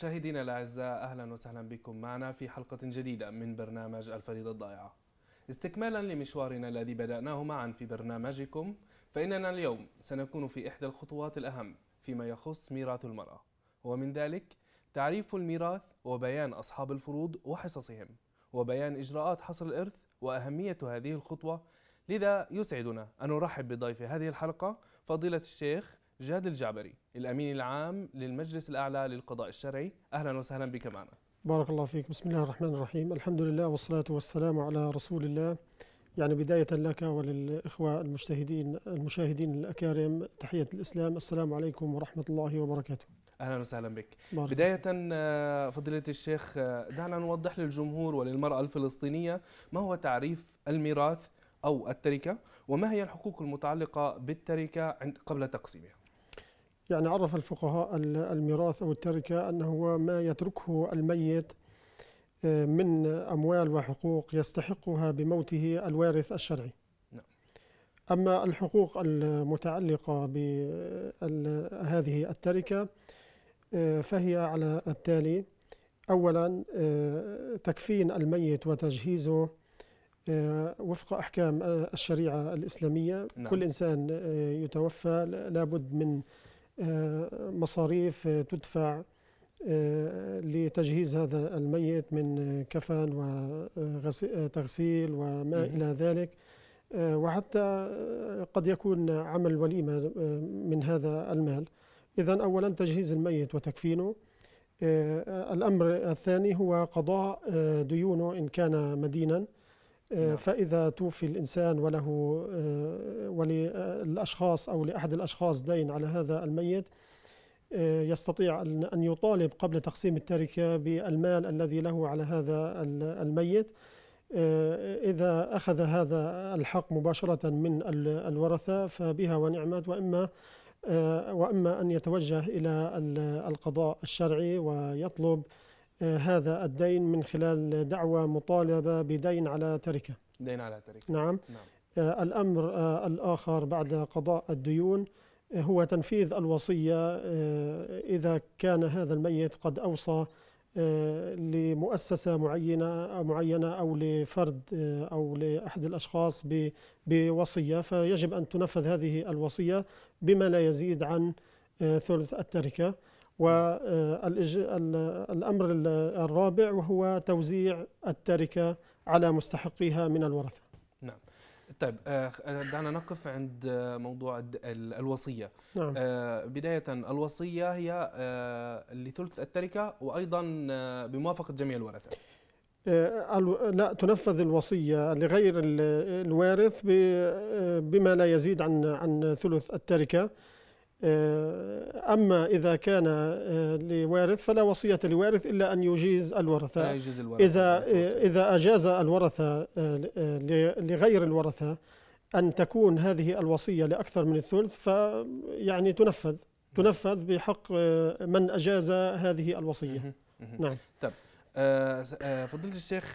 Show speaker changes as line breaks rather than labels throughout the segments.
مشاهدينا الاعزاء اهلا وسهلا بكم معنا في حلقه جديده من برنامج الفريضه الضائعه. استكمالا لمشوارنا الذي بداناه معا في برنامجكم فاننا اليوم سنكون في احدى الخطوات الاهم فيما يخص ميراث المراه ومن ذلك تعريف الميراث وبيان اصحاب الفروض وحصصهم وبيان اجراءات حصر الارث واهميه هذه الخطوه لذا يسعدنا ان نرحب بضيف هذه الحلقه فضيله الشيخ جاد الجعبري الأمين العام للمجلس الأعلى للقضاء الشرعي أهلا وسهلا بك معنا
بارك الله فيك بسم الله الرحمن الرحيم الحمد لله والصلاة والسلام على رسول الله يعني بداية لك وللإخوة المجتهدين المشاهدين الأكارم تحية الإسلام السلام عليكم ورحمة الله وبركاته
اهلا وسهلا بك بارك. بدايه آه، فضيله الشيخ آه، دعنا نوضح للجمهور وللمراه الفلسطينيه ما هو تعريف الميراث او التركه وما هي الحقوق المتعلقه بالتركه قبل تقسيمها
يعني عرف الفقهاء الميراث أو التركة أنه هو ما يتركه الميت آه، من أموال وحقوق يستحقها بموته الوارث الشرعي نعم. أما الحقوق المتعلقة بهذه التركة آه، فهي على التالي أولا آه، تكفين الميت وتجهيزه وفق أحكام الشريعة الإسلامية نعم. كل إنسان يتوفى لابد من آه، مصاريف آه، تدفع آه، لتجهيز هذا الميت من كفن وتغسيل وما إلى ذلك وحتى قد يكون عمل وليمة من هذا المال إذا أولا تجهيز الميت وتكفينه الأمر الثاني هو قضاء ديونه إن كان مدينا آه، نعم. فإذا توفي الإنسان وله آه، وللأشخاص أو لأحد الأشخاص دين على هذا الميت آه، يستطيع أن يطالب قبل تقسيم التركة بالمال الذي له على هذا الميت إذا أخذ هذا الحق مباشرة من الورثة فبها ونعمت وإما وإما أن يتوجه إلى القضاء الشرعي ويطلب آه، هذا الدين من خلال دعوة مطالبة بدين على تركة
دين على تركة
نعم, نعم. آه، الأمر آه، الآخر بعد قضاء الديون هو تنفيذ الوصية إذا كان هذا الميت قد أوصى لمؤسسة معينة معينة أو لفرد أو لأحد الأشخاص بوصية فيجب أن تنفذ هذه الوصية بما لا يزيد عن ثلث التركة والأمر آه، الرابع وهو توزيع التركة على مستحقيها من الورثة
نعم طيب آه، آه، دعنا نقف عند موضوع الوصية نعم. بداية الوصية هي لثلث التركة وأيضا بموافقة جميع الورثة
لا تنفذ الوصية لغير الوارث بما لا يزيد عن عن ثلث التركة آه، أما إذا كان آه، لوارث فلا وصية لوارث إلا أن يجيز الورثة لا يجيز الورثة إذا, إذا أجاز الورثة آه، لغير الورثة أن تكون هذه الوصية لأكثر من الثلث فيعني تنفذ نعم. تنفذ بحق من أجاز هذه الوصية نعم
طب فضيلة الشيخ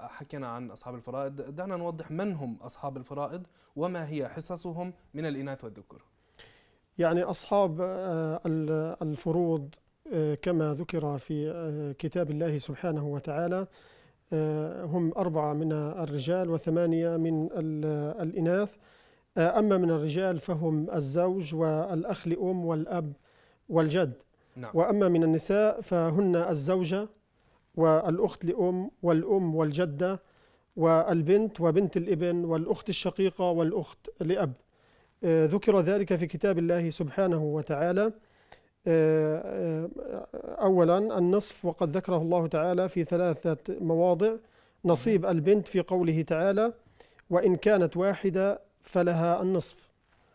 حكينا عن أصحاب الفرائض دعنا نوضح من هم أصحاب الفرائض وما هي حصصهم من الإناث والذكور
يعني أصحاب آه، الفروض آه، كما ذكر في آه، كتاب الله سبحانه وتعالى هم أربعة من الرجال وثمانية من الإناث أما من الرجال فهم الزوج والأخ لأم والأب والجد نعم. وأما من النساء فهن الزوجة والأخت لأم والأم والجدة والبنت وبنت الابن والأخت الشقيقة والأخت لأب آه، ذكر ذلك في كتاب الله سبحانه وتعالى آه، آه، أولا النصف وقد ذكره الله تعالى في ثلاثة مواضع نصيب البنت في قوله تعالى وإن كانت واحدة فلها النصف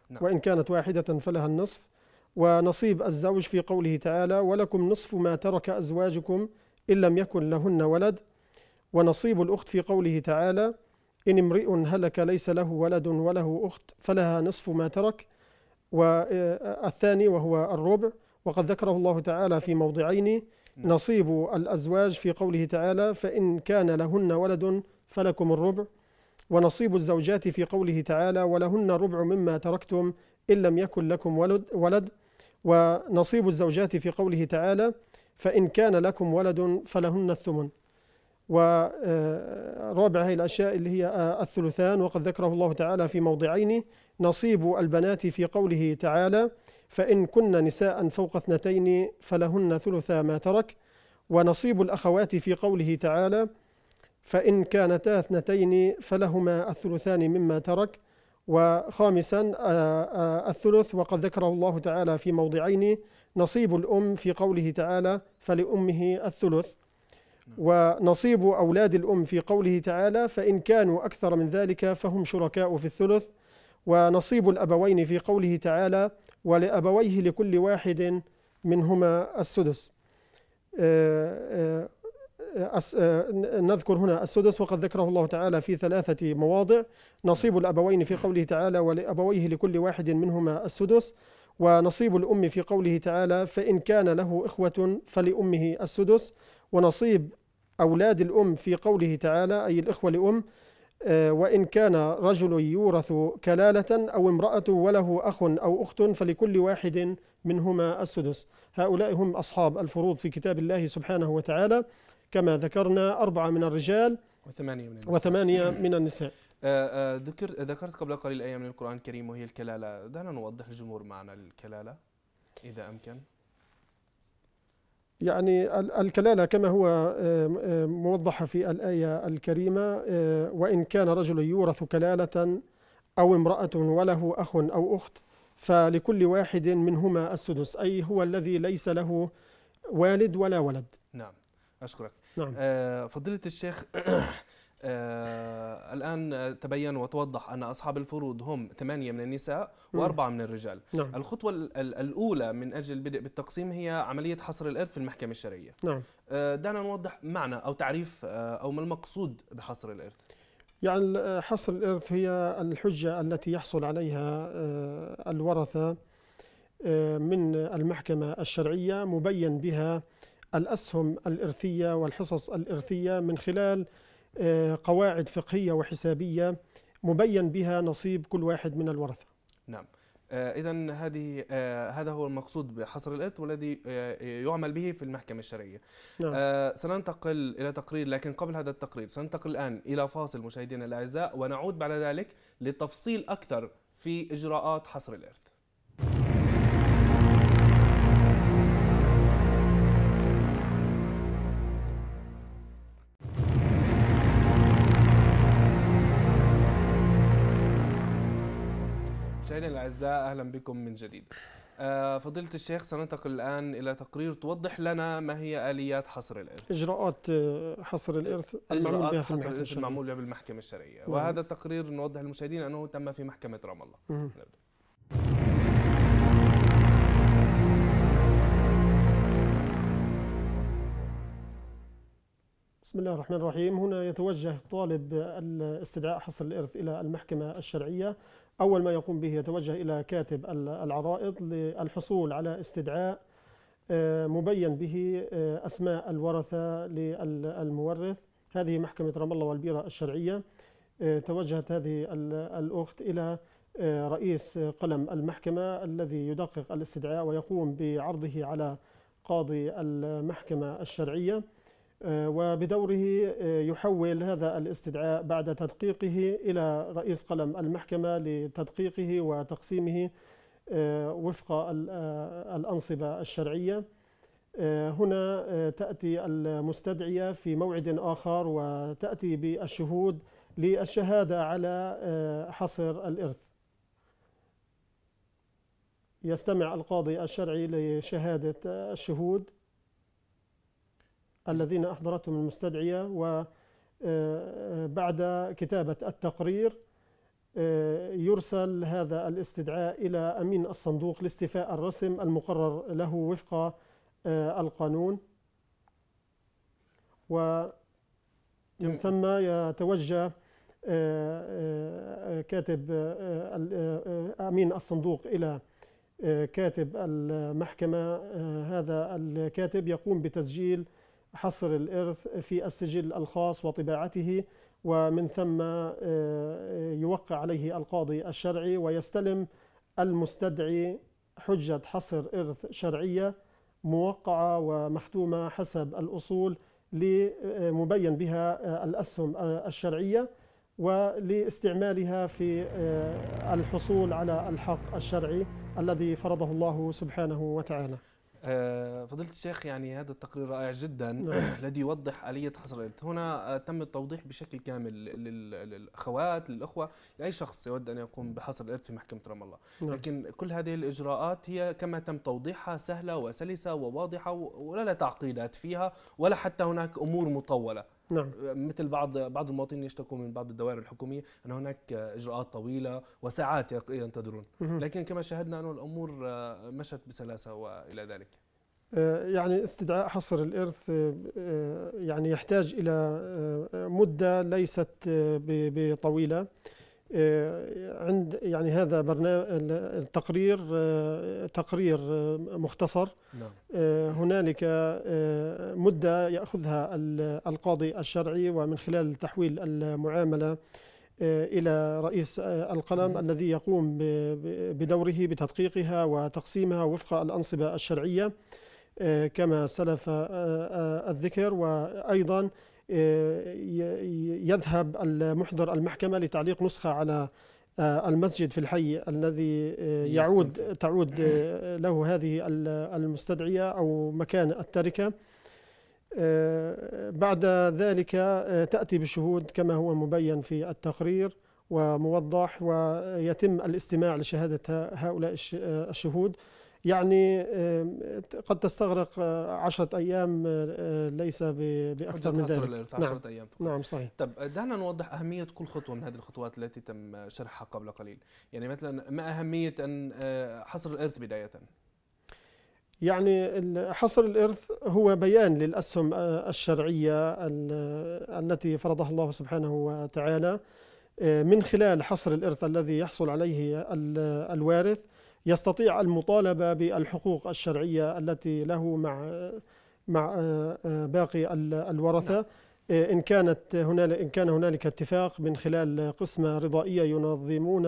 نعم. وإن كانت واحدة فلها النصف ونصيب الزوج في قوله تعالى ولكم نصف ما ترك أزواجكم إن لم يكن لهن ولد ونصيب الأخت في قوله تعالى إن امرئ هلك ليس له ولد وله أخت فلها نصف ما ترك والثاني آه، وهو الربع وقد ذكره الله تعالى في موضعين نعم. نصيب الأزواج في قوله تعالى فإن كان لهن ولد فلكم الربع ونصيب الزوجات في قوله تعالى ولهن ربع مما تركتم إن لم يكن لكم ولد, ولد ونصيب الزوجات في قوله تعالى فإن كان لكم ولد فلهن الثمن ورابع هي الأشياء اللي هي آه، الثلثان وقد ذكره الله تعالى في موضعين نصيب البنات في قوله تعالى فإن كن نساء فوق اثنتين فلهن ثلثا ما ترك ونصيب الأخوات في قوله تعالى فإن كانتا اثنتين فلهما الثلثان مما ترك وخامسا آه، آه، الثلث وقد ذكره الله تعالى في موضعين نصيب الأم في قوله تعالى فلأمه الثلث نعم. ونصيب أولاد الأم في قوله تعالى فإن كانوا أكثر من ذلك فهم شركاء في الثلث ونصيب الأبوين في قوله تعالى ولأبويه لكل واحد منهما السدس آه، آه، آه، نذكر هنا السدس وقد ذكره الله تعالى في ثلاثة مواضع نصيب الأبوين في قوله تعالى ولأبويه لكل واحد منهما السدس ونصيب الأم في قوله تعالى فإن كان له إخوة فلأمه السدس ونصيب أولاد الأم في قوله تعالى أي الإخوة لأم آه، وإن كان رجل يورث كلالة أو امرأة وله أخ أو أخت فلكل واحد منهما السدس هؤلاء هم أصحاب الفروض في كتاب الله سبحانه وتعالى كما ذكرنا أربعة من الرجال وثمانية من النساء, وثمانية من النساء.
آه، آه، ذكر ذكرت قبل قليل آية من القرآن الكريم وهي الكلالة دعنا نوضح للجمهور معنى الكلالة إذا أمكن
يعني الكلالة كما هو موضح في الآية الكريمة آه، وإن كان رجل يورث كلالة أو امرأة وله أخ أو أخت فلكل واحد منهما السدس أي هو الذي ليس له والد ولا ولد
نعم أشكرك نعم. آه، فضيلة الشيخ آه الآن آه، تبين وتوضح أن أصحاب الفروض هم ثمانية من النساء وأربعة من الرجال نعم. الخطوة الأولى من أجل البدء بالتقسيم هي عملية حصر الإرث في المحكمة الشرعية نعم. آه دعنا نوضح معنى أو تعريف آه، أو ما المقصود بحصر الإرث
يعني آه، حصر الإرث هي الحجة التي يحصل عليها الورثة من المحكمة الشرعية مبين بها الأسهم الإرثية والحصص الإرثية من خلال آه، قواعد فقهية وحسابية مبين بها نصيب كل واحد من الورثة
نعم آه، اذا هذه آه، هذا هو المقصود بحصر الارث والذي يعمل به في المحكمه الشرعيه نعم. سننتقل الى تقرير لكن قبل هذا التقرير سننتقل الان الى فاصل مشاهدينا الاعزاء ونعود بعد ذلك لتفصيل اكثر في اجراءات حصر الارث مشاهدينا الاعزاء اهلا بكم من جديد. آه، فضيلة الشيخ سننتقل الآن إلى تقرير توضح لنا ما هي آليات حصر الإرث
إجراءات آه، حصر الإرث المعمول بها في حصر الإرث المعمول
بها بالمحكمة الشرعية مم. نعم. وهذا التقرير نوضح للمشاهدين أنه تم في محكمة رام الله
بسم الله الرحمن الرحيم هنا يتوجه طالب استدعاء حصر الإرث إلى المحكمة الشرعية أول ما يقوم به يتوجه إلى كاتب العرائض للحصول على استدعاء آه، مبين به آه، أسماء الورثة للمورث هذه محكمة رام الله والبيرة الشرعية آه، توجهت هذه الأخت إلى رئيس قلم المحكمة الذي يدقق الاستدعاء ويقوم بعرضه على قاضي المحكمة الشرعية آه، وبدوره آه، يحول هذا الاستدعاء بعد تدقيقه إلى رئيس قلم المحكمة لتدقيقه وتقسيمه آه، وفق الأنصبة الشرعية هنا تأتي المستدعية في موعد آخر وتأتي بالشهود للشهادة على حصر الإرث يستمع القاضي الشرعي لشهادة الشهود الذين أحضرتهم المستدعية وبعد آه، آه، كتابة التقرير آه، يرسل هذا الاستدعاء إلى أمين الصندوق لاستيفاء الرسم المقرر له وفق القانون ومن ثم يتوجه كاتب أمين الصندوق إلى كاتب المحكمة هذا الكاتب يقوم بتسجيل حصر الإرث في السجل الخاص وطباعته ومن ثم آه، يوقع عليه القاضي الشرعي ويستلم المستدعي حجة حصر إرث شرعية موقعة ومختومة حسب الأصول لمبين بها آه، الأسهم آه، الشرعية ولاستعمالها في الحصول على الحق الشرعي الذي فرضه الله سبحانه وتعالى
آه، فضيلة الشيخ يعني هذا التقرير رائع جدا نعم. الذي يوضح آلية حصر الإرث هنا آه، تم التوضيح بشكل كامل للأخوات للأخوة لأي شخص يود أن يقوم نعم. بحصر الإرث في محكمة رام الله نعم. لكن كل هذه الإجراءات هي كما تم توضيحها سهلة وسلسة وواضحة ولا تعقيدات فيها ولا حتى هناك أمور مطولة نعم. مثل بعض بعض المواطنين يشتكوا من بعض الدوائر الحكوميه ان هناك اجراءات طويله وساعات ينتظرون لكن كما شاهدنا انه الامور آه، مشت بسلاسه والى ذلك
آه، يعني استدعاء حصر الارث آه، يعني يحتاج الى مده ليست بطويله آه، عند يعني هذا برنامج التقرير آه، تقرير آه، مختصر نعم. هنالك مدة يأخذها القاضي الشرعي ومن خلال تحويل المعاملة إلى رئيس القلم نعم. الذي يقوم بدوره بتدقيقها وتقسيمها وفق الأنصبة الشرعية كما سلف الذكر وأيضا آه، يذهب المحضر المحكمة لتعليق نسخة على آه، المسجد في الحي الذي آه، يعود تعود له هذه المستدعية أو مكان التركة بعد ذلك تأتي بشهود كما هو مبين في التقرير وموضح ويتم الاستماع لشهادة هؤلاء الشهود يعني قد تستغرق آه، عشرة أيام آه، آه، ليس بأكثر من ذلك نعم. عشرة أيام فقط. نعم صحيح
طب دعنا نوضح أهمية كل خطوة من هذه الخطوات التي تم شرحها قبل قليل يعني مثلا ما أهمية أن حصر الإرث بداية
يعني حصر الإرث هو بيان للأسهم الشرعية التي فرضها الله سبحانه وتعالى من خلال حصر الإرث الذي يحصل عليه الوارث يستطيع المطالبة بالحقوق الشرعية التي له مع مع آه، آه، باقي الورثة نعم. آه، إن كانت هنالك إن كان هنالك اتفاق من خلال قسمة رضائية ينظمون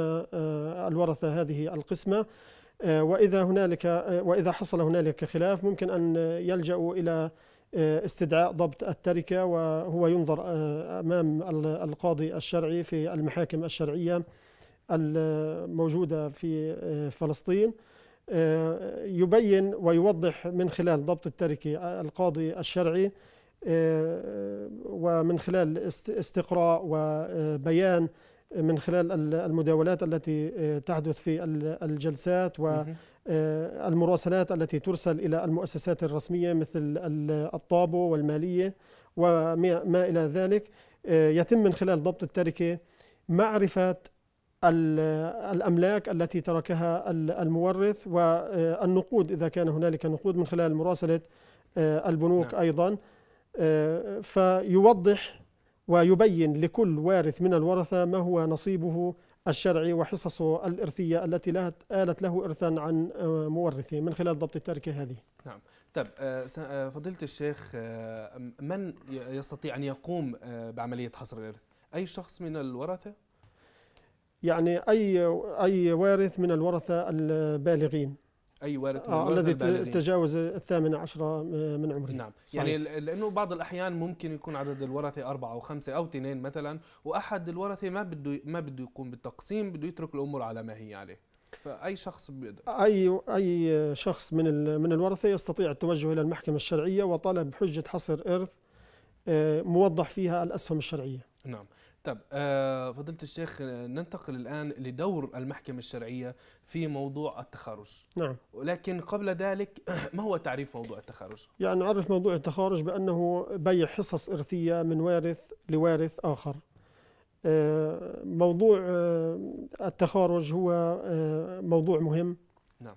الورثة هذه القسمة وإذا هنالك وإذا حصل هنالك خلاف ممكن أن يلجأوا إلى استدعاء ضبط التركة وهو ينظر أمام القاضي الشرعي في المحاكم الشرعية الموجودة في آه، فلسطين آه، يبين ويوضح من خلال ضبط التركي آه، القاضي الشرعي ومن خلال استقراء وبيان من خلال المداولات التي تحدث في الجلسات والمراسلات التي ترسل إلى المؤسسات الرسمية مثل الطابو والمالية وما إلى ذلك يتم من خلال ضبط التركة معرفة الأملاك التي تركها المورث والنقود إذا كان هنالك نقود من خلال مراسلة آه، البنوك نعم. أيضا آه، فيوضح ويبين لكل وارث من الورثة ما هو نصيبه الشرعي وحصصه الإرثية التي آلت له إرثا عن آه، مورثه من خلال ضبط التركة هذه
نعم طب فضيلة الشيخ من يستطيع أن يقوم بعملية حصر الإرث؟ أي شخص من الورثة؟
يعني أي أي وارث من الورثة البالغين أي وارث من آه الذي تجاوز الثامنة عشرة من عمره نعم صحيح.
يعني لأنه بعض الأحيان ممكن يكون عدد الورثة أربعة أو خمسة أو اثنين مثلا وأحد الورثة ما بده ما بده يقوم بالتقسيم بده يترك الأمور على ما هي عليه فاي شخص بيقدر
اي اي شخص من من الورثه يستطيع التوجه الى المحكمه الشرعيه وطلب حجه حصر ارث آه، موضح فيها الاسهم الشرعيه
نعم طب آه، فضيلة الشيخ ننتقل الآن لدور المحكمة الشرعية في موضوع التخارج نعم ولكن قبل ذلك ما هو تعريف موضوع التخارج؟
يعني نعرف موضوع التخارج بأنه بيع حصص إرثية من وارث لوارث آخر آه، موضوع آه، التخارج هو موضوع مهم نعم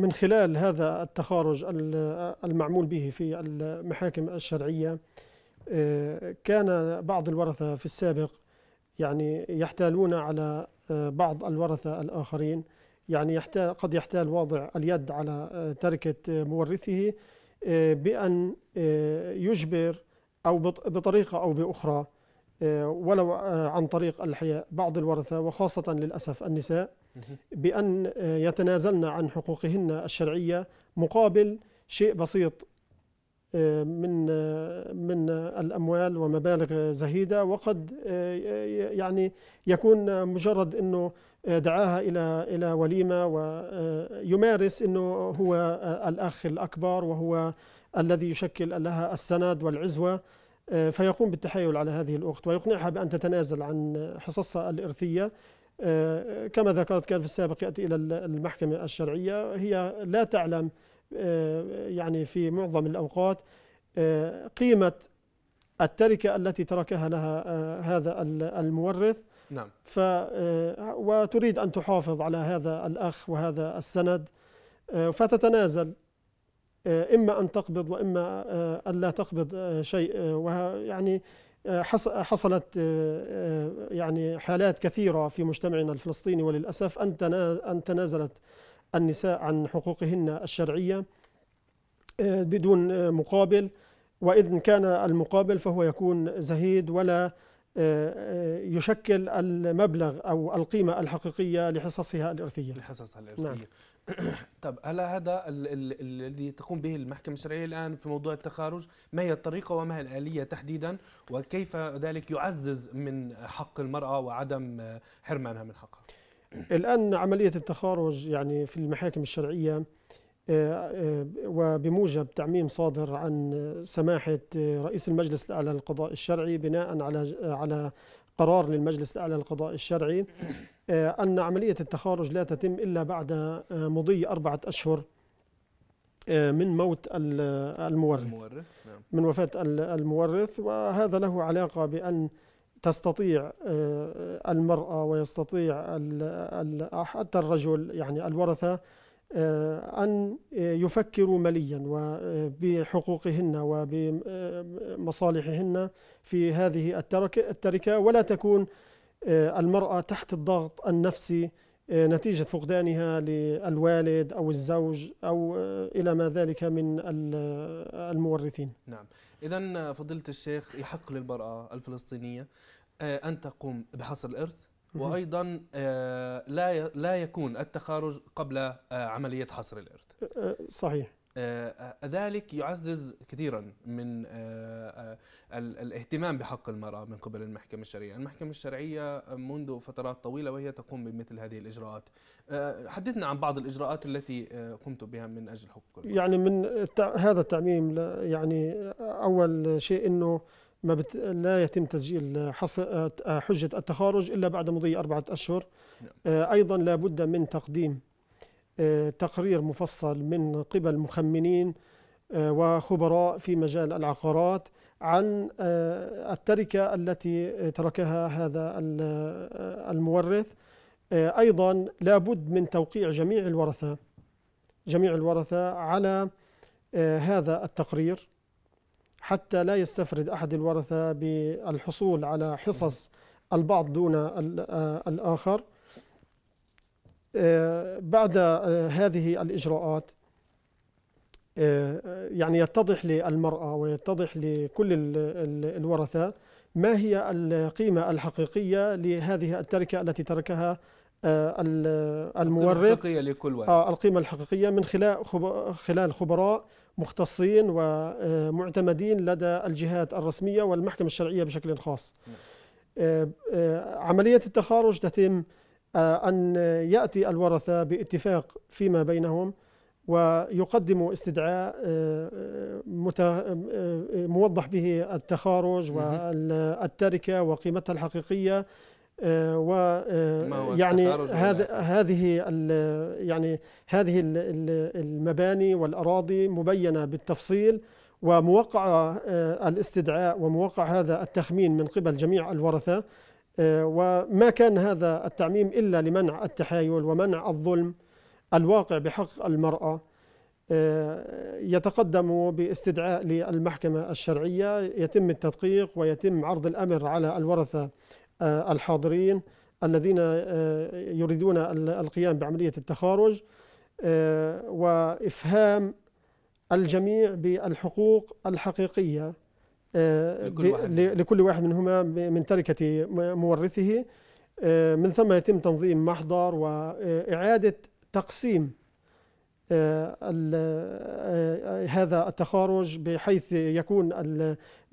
من خلال هذا التخارج المعمول به في المحاكم الشرعيه آه، كان بعض الورثة في السابق يعني يحتالون على آه، بعض الورثة الآخرين يعني يحتال قد يحتال واضع اليد على آه، تركة مورثه بأن يجبر أو بطريقة أو بأخرى ولو عن طريق الحياء بعض الورثة وخاصة للأسف النساء بأن يتنازلن عن حقوقهن الشرعية مقابل شيء بسيط من من الاموال ومبالغ زهيده وقد يعني يكون مجرد انه دعاها الى الى وليمه ويمارس انه هو الاخ الاكبر وهو الذي يشكل لها السند والعزوه فيقوم بالتحايل على هذه الاخت ويقنعها بان تتنازل عن حصصها الارثيه كما ذكرت كان في السابق ياتي الى المحكمه الشرعيه هي لا تعلم يعني في معظم الأوقات قيمة التركة التي تركها لها هذا المورث نعم ف وتريد أن تحافظ على هذا الأخ وهذا السند فتتنازل إما أن تقبض وإما أن لا تقبض شيء ويعني حصلت يعني حالات كثيرة في مجتمعنا الفلسطيني وللأسف أن تنازلت النساء عن حقوقهن الشرعية آه، بدون آه، مقابل وإذا كان المقابل فهو يكون زهيد ولا آه، يشكل المبلغ أو القيمة الحقيقية لحصصها الإرثية لحصصها نعم. الإرثية
نعم. طب هل هذا الذي تقوم به المحكمة الشرعية الآن في موضوع التخارج ما هي الطريقة وما هي الآلية تحديدا وكيف ذلك يعزز من حق المرأة وعدم حرمانها من حقها
الآن عملية التخارج يعني في المحاكم الشرعية آه، آه، وبموجب تعميم صادر عن سماحة رئيس المجلس الأعلى للقضاء الشرعي بناء على على قرار للمجلس الأعلى للقضاء الشرعي آه، أن عملية التخارج لا تتم إلا بعد مضي أربعة أشهر من موت المورث نعم. من وفاة المورث وهذا له علاقة بأن تستطيع آه، آه، المرأة ويستطيع حتى الرجل يعني الورثة آه، أن يفكروا مليا وبحقوقهن وبمصالحهن في هذه التركة ولا تكون المرأة تحت الضغط النفسي نتيجة فقدانها للوالد أو الزوج أو إلى ما ذلك من المورثين
نعم إذا فضلت الشيخ يحق للمرأة الفلسطينية آه، أن تقوم بحصر الإرث وايضا آه، لا لا يكون التخارج قبل آه، عمليه حصر الارث صحيح ذلك يعزز كثيرا من الاهتمام بحق المراه من قبل المحكمه الشرعيه، المحكمه الشرعيه منذ فترات طويله وهي تقوم بمثل هذه الاجراءات. حدثنا عن بعض الاجراءات التي قمت بها من اجل
حقوق المراه. يعني من هذا التعميم يعني اول شيء انه ما بت... لا يتم تسجيل حص... آه، حجة التخارج إلا بعد مضي أربعة أشهر نعم. آه، أيضا لا بد من تقديم آه، تقرير مفصل من قبل مخمنين وخبراء في مجال العقارات عن التركة التي تركها هذا المورث أيضا لا بد من توقيع جميع الورثة جميع الورثة على هذا التقرير حتى لا يستفرد أحد الورثة بالحصول على حصص البعض دون آه، الآخر آه، بعد آه، هذه الإجراءات يعني يتضح للمرأة ويتضح لكل الورثة ما هي القيمة الحقيقية لهذه التركة التي تركها المورث القيمة الحقيقية لكل ورث. القيمة الحقيقية من خلال خبراء مختصين ومعتمدين لدى الجهات الرسمية والمحكمة الشرعية بشكل خاص نعم. آه، آه، عملية التخارج تتم آه، أن يأتي الورثة باتفاق فيما بينهم ويقدموا استدعاء موضح به التخارج والتركة وقيمتها الحقيقية آه، و آه، يعني هذا هذه يعني هذه المباني والاراضي مبينه بالتفصيل وموقع آه، الاستدعاء وموقع هذا التخمين من قبل جميع الورثه وما كان هذا التعميم الا لمنع التحايل ومنع الظلم الواقع بحق المراه يتقدم باستدعاء للمحكمه الشرعيه يتم التدقيق ويتم عرض الامر على الورثه آه، الحاضرين الذين آه، يريدون القيام بعملية التخارج آه، وإفهام الجميع بالحقوق الحقيقية لكل واحد, لكل واحد منهما من تركة مورثه من ثم يتم تنظيم محضر وإعادة تقسيم هذا التخارج بحيث يكون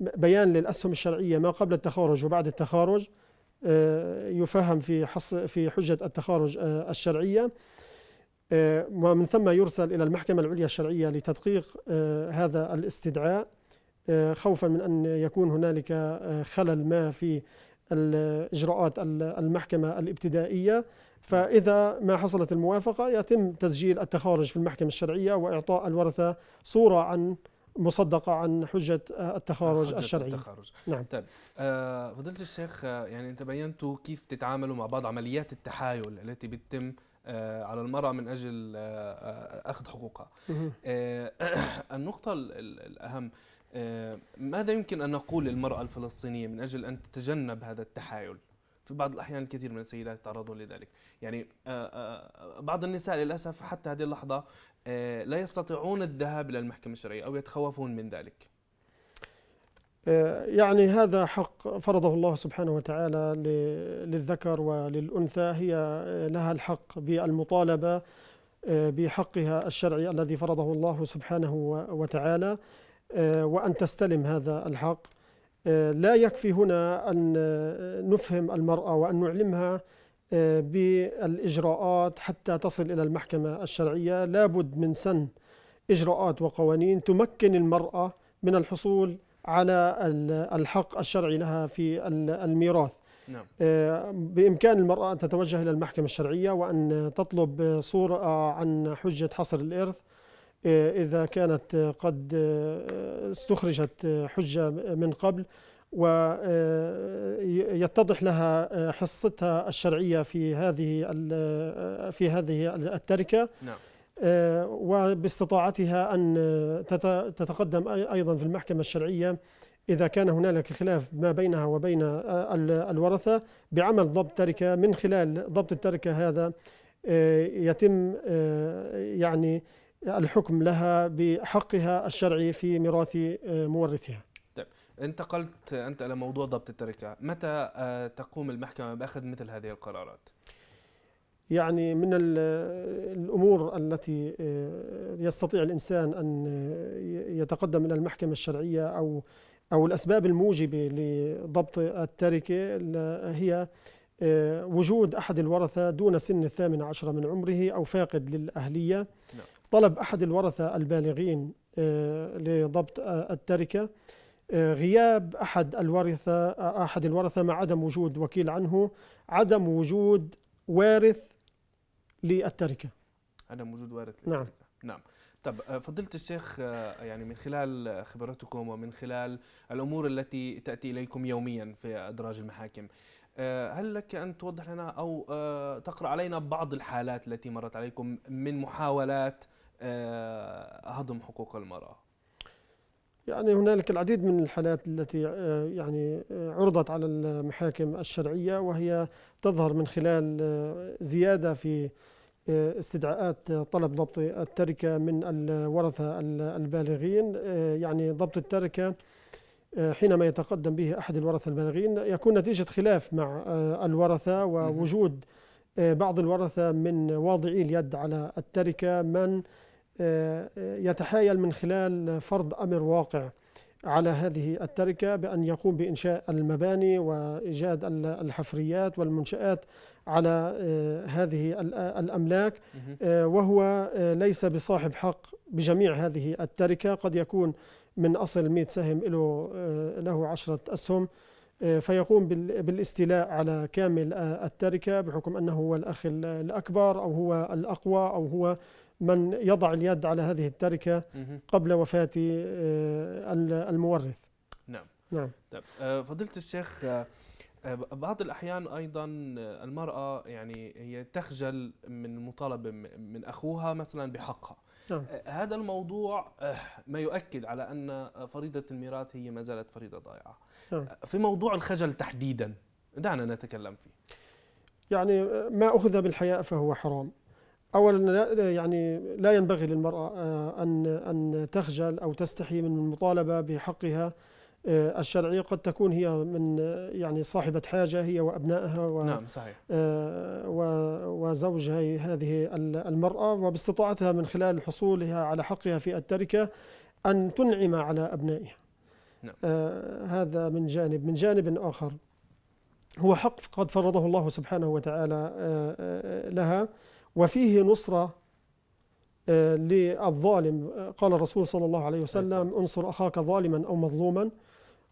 بيان للأسهم الشرعية ما قبل التخارج وبعد التخارج آه، يفهم في في حجة التخارج آه، الشرعية آه، ومن ثم يرسل إلى المحكمة العليا الشرعية لتدقيق هذا الاستدعاء خوفا من أن يكون هنالك خلل ما في إجراءات المحكمة الابتدائية فإذا ما حصلت الموافقة يتم تسجيل التخارج في المحكمة الشرعية وإعطاء الورثة صورة عن مصدقة عن حجة التخارج حجة الشرعي التخارج. نعم
طيب فضلت آه، فضيلة الشيخ آه، يعني أنت بينتوا كيف تتعاملوا مع بعض عمليات التحايل التي بتتم آه، على المرأة من أجل أخذ حقوقها النقطة الأهم ماذا يمكن أن نقول للمرأة الفلسطينية من أجل أن تتجنب هذا التحايل في بعض الأحيان الكثير من السيدات يتعرضون لذلك يعني بعض النساء للأسف حتى هذه اللحظة آه، لا يستطيعون الذهاب إلى المحكمة الشرعية أو يتخوفون من ذلك
آه، يعني هذا حق فرضه الله سبحانه وتعالى للذكر وللأنثى هي آه، لها الحق بالمطالبة بحقها الشرعي الذي فرضه الله سبحانه وتعالى وأن تستلم هذا الحق لا يكفي هنا أن نفهم المرأة وأن نعلمها آه، بالإجراءات حتى تصل إلى المحكمة الشرعية لابد من سن إجراءات وقوانين تمكن المرأة من الحصول على الحق الشرعي لها في الميراث نعم. آه، بإمكان المرأة أن تتوجه إلى المحكمة الشرعية وأن تطلب صورة عن حجة حصر الإرث آه، إذا كانت قد استخرجت حجة من قبل ويتضح آه، لها آه، حصتها الشرعية في هذه آه، في هذه التركة نعم. وباستطاعتها أن تتقدم أيضا في المحكمة الشرعية إذا كان هنالك خلاف ما بينها وبين الورثة بعمل ضبط تركة من خلال ضبط التركة هذا يتم يعني الحكم لها بحقها الشرعي في ميراث مورثها
انتقلت انت الى موضوع ضبط التركه، متى آه، تقوم المحكمه باخذ مثل هذه القرارات؟
يعني من الامور التي آه، يستطيع الانسان ان آه، يتقدم الى المحكمه الشرعيه او او الاسباب الموجبه لضبط التركه هي وجود احد الورثه دون سن الثامن عشر من عمره او فاقد للاهليه نعم. طلب احد الورثه البالغين لضبط التركه آه، غياب أحد الورثة آه، أحد الورثة مع عدم وجود وكيل عنه عدم وجود وارث للتركة
عدم وجود وارث نعم. للتركة نعم نعم طب آه، فضلت الشيخ يعني من خلال خبرتكم ومن خلال الأمور التي تأتي إليكم يوميا في أدراج المحاكم هل لك أن توضح لنا أو تقرأ علينا بعض الحالات التي مرت عليكم من محاولات هضم حقوق المرأة
يعني هنالك العديد من الحالات التي آه، يعني آه، عرضت على المحاكم الشرعية وهي تظهر من خلال آه، زيادة في استدعاءات طلب ضبط التركة من الورثة البالغين يعني ضبط التركة حينما يتقدم به أحد الورثة البالغين يكون نتيجة خلاف مع الورثة ووجود بعض الورثة من واضعي اليد على التركة من يتحايل من خلال فرض أمر واقع على هذه التركة بأن يقوم بإنشاء المباني وإيجاد الحفريات والمنشآت على آه، هذه آه، الأملاك آه، وهو ليس بصاحب حق بجميع هذه التركة قد يكون من أصل 100 سهم له له 10 أسهم فيقوم بالاستيلاء على كامل التركة بحكم أنه هو الأخ الأكبر أو هو الأقوى أو هو من يضع اليد على هذه التركة قبل وفاة آه، المورث نعم نعم طيب
آه، فضيلة الشيخ آه، بعض الأحيان أيضا المرأة يعني هي تخجل من مطالبة من أخوها مثلا بحقها نعم. هذا الموضوع ما يؤكد على أن فريضة الميراث هي ما زالت فريضة ضائعة نعم. في موضوع الخجل تحديدا دعنا نتكلم فيه
يعني ما أخذ بالحياء فهو حرام أولا يعني لا ينبغي للمرأة آه، أن أن تخجل أو تستحي من المطالبة بحقها آه، الشرعي قد تكون هي من يعني صاحبة حاجة هي وأبنائها و نعم صحيح آه، وزوجها هذه المرأة وباستطاعتها من خلال حصولها على حقها في التركة أن تنعم على أبنائها نعم. هذا من جانب من جانب آخر هو حق قد فرضه الله سبحانه وتعالى لها وفيه نصرة آه، للظالم آه، قال الرسول صلى الله عليه وسلم انصر أخاك ظالما أو مظلوما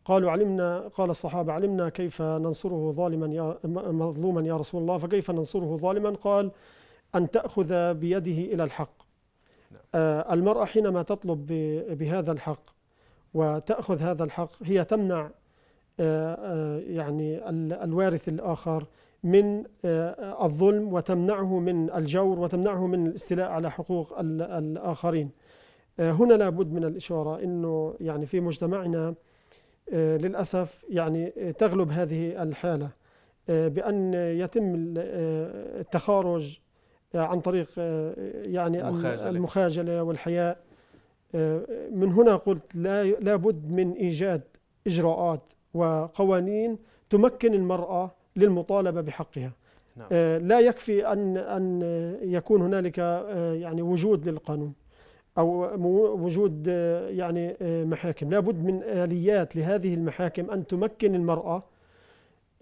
قالوا علمنا قال الصحابة علمنا كيف ننصره ظالما يا مظلوما يا رسول الله فكيف ننصره ظالما قال أن تأخذ بيده إلى الحق نعم. آه، المرأة حينما تطلب بهذا الحق وتأخذ هذا الحق هي تمنع يعني الوارث الآخر من آه، الظلم وتمنعه من الجور وتمنعه من الاستيلاء على حقوق الآخرين آه، هنا لابد من الإشارة أنه يعني في مجتمعنا آه، للأسف يعني تغلب هذه الحالة بأن يتم التخارج عن طريق يعني المخاجلة, المخاجلة والحياء من هنا قلت لا لابد من إيجاد إجراءات وقوانين تمكن المرأة للمطالبة بحقها نعم. آه، لا يكفي أن, أن يكون هنالك آه، يعني وجود للقانون أو وجود آه، يعني محاكم لابد من آليات لهذه المحاكم أن تمكن المرأة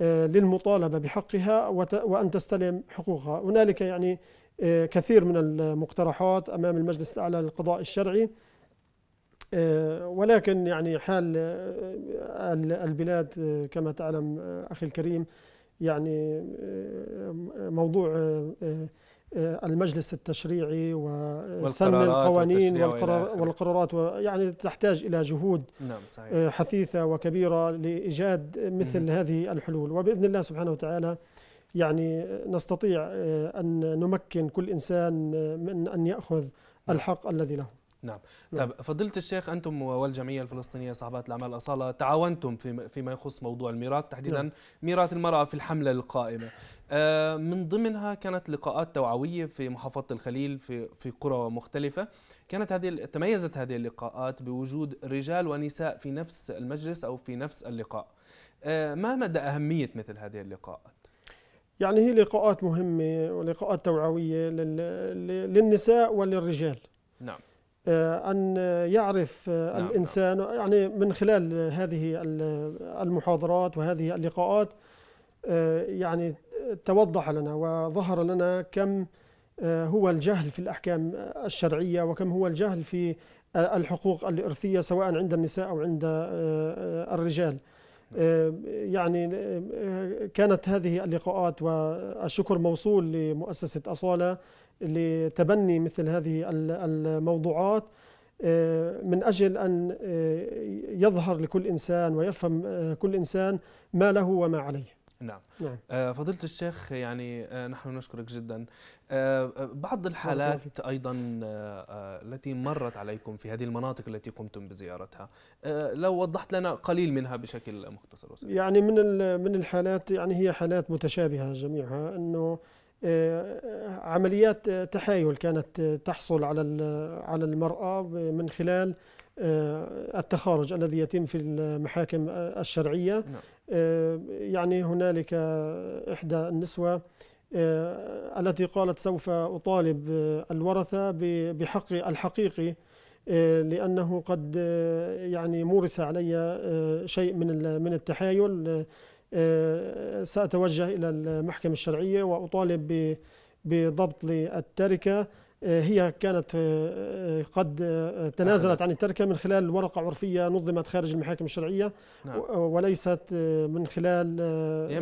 للمطالبة بحقها وأن تستلم حقوقها هنالك يعني كثير من المقترحات أمام المجلس الأعلى للقضاء الشرعي ولكن يعني حال البلاد كما تعلم أخي الكريم يعني آه، آه، موضوع آه، المجلس التشريعي وسن القوانين والقرار والقرارات يعني تحتاج إلى جهود نعم صحيح. حثيثة وكبيرة لإيجاد مثل مم. هذه الحلول وبإذن الله سبحانه وتعالى يعني نستطيع أن نمكن كل إنسان من أن يأخذ نعم. الحق الذي له
نعم. نعم طب فضيلة الشيخ أنتم والجمعية الفلسطينية صاحبات الأعمال الأصالة تعاونتم فيما يخص موضوع الميراث تحديدا نعم. ميراث المرأة في الحملة القائمة آه، من ضمنها كانت لقاءات توعوية في محافظة الخليل في في قرى مختلفة كانت هذه تميزت هذه اللقاءات بوجود رجال ونساء في نفس المجلس أو في نفس اللقاء آه، ما مدى أهمية مثل هذه اللقاءات؟
يعني هي لقاءات مهمة ولقاءات توعوية للنساء وللرجال نعم آه، أن يعرف آه، نعم،, نعم الإنسان نعم. يعني من خلال هذه المحاضرات وهذه اللقاءات آه، يعني توضح لنا وظهر لنا كم هو الجهل في الأحكام الشرعية وكم هو الجهل في الحقوق الإرثية سواء عند النساء أو عند الرجال نعم. يعني كانت هذه اللقاءات والشكر موصول لمؤسسة أصالة لتبني مثل هذه الموضوعات آه، من أجل أن آه، يظهر لكل إنسان ويفهم آه، كل إنسان ما له وما عليه
نعم, نعم. فضيلة الشيخ يعني نحن نشكرك جدا بعض الحالات أيضا التي مرت عليكم في هذه المناطق التي قمتم بزيارتها لو وضحت لنا قليل منها بشكل مختصر
وسريع يعني من من الحالات يعني هي حالات متشابهة جميعها أنه آه، عمليات تحايل كانت تحصل على على المرأة من خلال آه، التخارج الذي يتم في المحاكم الشرعية نعم. آه، يعني هنالك إحدى النسوة التي قالت سوف أطالب الورثة بحق الحقيقي لأنه قد يعني مورس علي شيء من من التحايل آه، سأتوجه إلى المحكمة الشرعية وأطالب بضبط للتركة آه، هي كانت آه، قد تنازلت عن التركة من خلال ورقة عرفية نظمت خارج المحاكم الشرعية نعم. وليست من خلال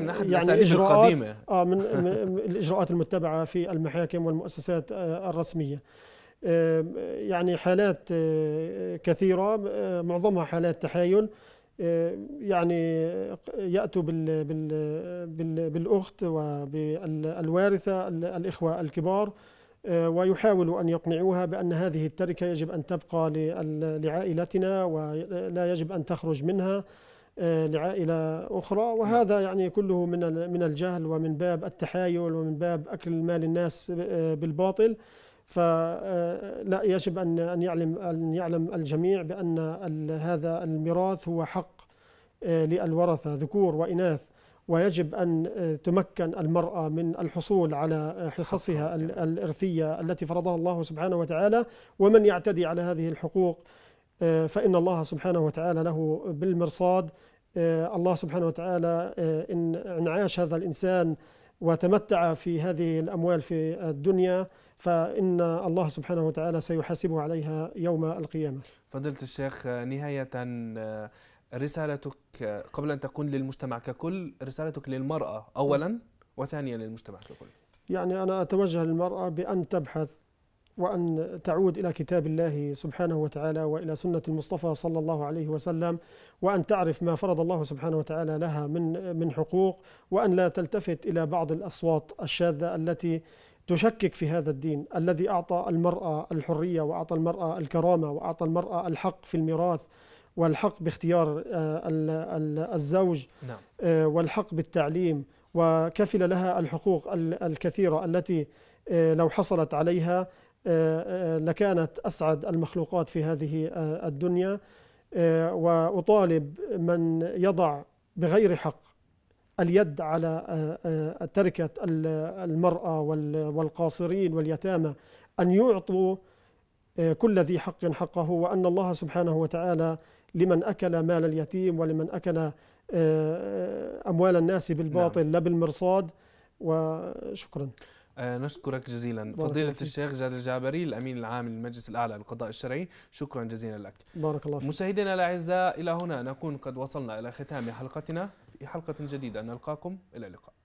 من أحد يعني الإجراءات من الإجراءات المتبعة في المحاكم والمؤسسات الرسمية يعني حالات كثيرة معظمها حالات تحايل يعني يأتوا بال بال بالأخت وبالوارثة الإخوة الكبار آه، ويحاولوا أن يقنعوها بأن هذه التركة يجب أن تبقى لعائلتنا ولا يجب أن تخرج منها آه، لعائلة أخرى وهذا يعني كله من من الجهل ومن باب التحايل ومن باب أكل مال الناس آه، بالباطل فلا آه، يجب ان ان يعلم ان يعلم الجميع بان هذا الميراث هو حق آه، للورثه ذكور واناث ويجب ان آه، تمكن المراه من الحصول على حصصها الارثيه التي فرضها الله سبحانه وتعالى ومن يعتدي على هذه الحقوق فان الله سبحانه وتعالى له بالمرصاد الله سبحانه وتعالى ان عاش هذا الانسان وتمتع في هذه الأموال في الدنيا فإن الله سبحانه وتعالى سيحاسبه عليها يوم القيامة
فضلت الشيخ نهاية رسالتك قبل أن تكون للمجتمع ككل رسالتك للمرأة أولا نعم. وثانيا للمجتمع ككل
يعني أنا أتوجه للمرأة بأن تبحث وأن تعود إلى كتاب الله سبحانه وتعالى وإلى سنة المصطفى صلى الله عليه وسلم وأن تعرف ما فرض الله سبحانه وتعالى لها من من حقوق وأن لا تلتفت إلى بعض الأصوات الشاذة التي تشكك في هذا الدين الذي أعطى المرأة الحرية وأعطى المرأة الكرامة وأعطى المرأة الحق في الميراث والحق باختيار آه، الزوج نعم. آه، والحق بالتعليم وكفل لها الحقوق الكثيرة التي آه، لو حصلت عليها آه، آه، لكانت أسعد المخلوقات في هذه آه، الدنيا وأطالب من يضع بغير حق اليد على تركة المرأة والقاصرين واليتامى أن يعطوا كل ذي حق حقه وأن الله سبحانه وتعالى لمن أكل مال اليتيم ولمن أكل أموال الناس بالباطل نعم. لا بالمرصاد وشكرا آه نشكرك جزيلا فضيلة
الشيخ جاد الجابري الأمين العام للمجلس الأعلى للقضاء الشرعي شكرا جزيلا لك بارك الله فيك مشاهدينا الأعزاء إلى هنا نكون قد وصلنا إلى ختام حلقتنا في حلقة جديدة نلقاكم إلى اللقاء